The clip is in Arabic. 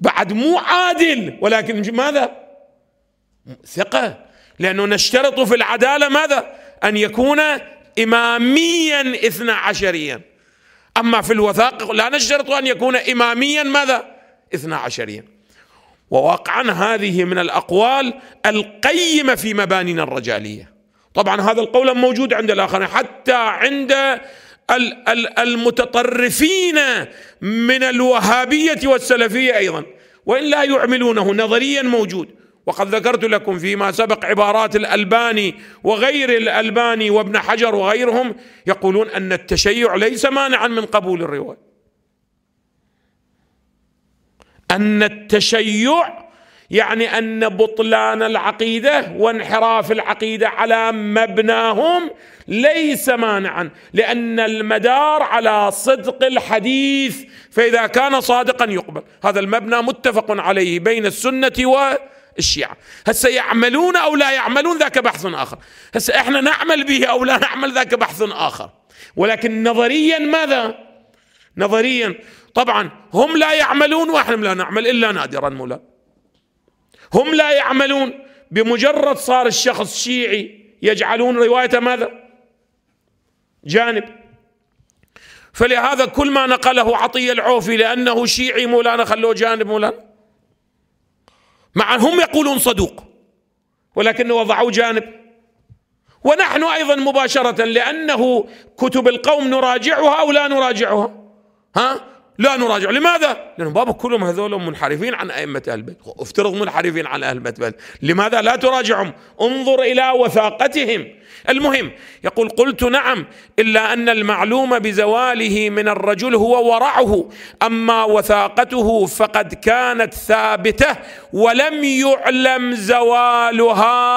بعد مو عادل ولكن ماذا ثقة لأنه نشترط في العدالة ماذا أن يكون إماميا إثنى عشريا أما في الوثائق لا نشترط أن يكون إماميا ماذا إثنى عشريا وواقعا هذه من الأقوال القيمة في مبانينا الرجالية طبعا هذا القول موجود عند الآخرين حتى عند المتطرفين من الوهابية والسلفية أيضا وإن لا يعملونه نظريا موجود وقد ذكرت لكم فيما سبق عبارات الألباني وغير الألباني وابن حجر وغيرهم يقولون أن التشيع ليس مانعا من قبول الرواية أن التشيع يعني ان بطلان العقيده وانحراف العقيده على مبناهم ليس مانعا لان المدار على صدق الحديث فاذا كان صادقا يقبل هذا المبنى متفق عليه بين السنه والشيعه هسه يعملون او لا يعملون ذاك بحث اخر هسه احنا نعمل به او لا نعمل ذاك بحث اخر ولكن نظريا ماذا نظريا طبعا هم لا يعملون واحنا لا نعمل الا نادرا مولانا هم لا يعملون بمجرد صار الشخص شيعي يجعلون روايته ماذا جانب فلهذا كل ما نقله عطية العوفي لأنه شيعي مولانا خلوه جانب مولانا مع هم يقولون صدوق ولكن وضعوه جانب ونحن ايضا مباشره لانه كتب القوم نراجعها او لا نراجعها ها لا نراجع لماذا؟ لأن بابا كلهم هذول منحرفين عن أئمة أهل البيت افترض منحرفين عن أهل البيت لماذا لا تراجعهم؟ انظر إلى وثاقتهم المهم يقول قلت نعم إلا أن المعلوم بزواله من الرجل هو ورعه أما وثاقته فقد كانت ثابتة ولم يعلم زوالها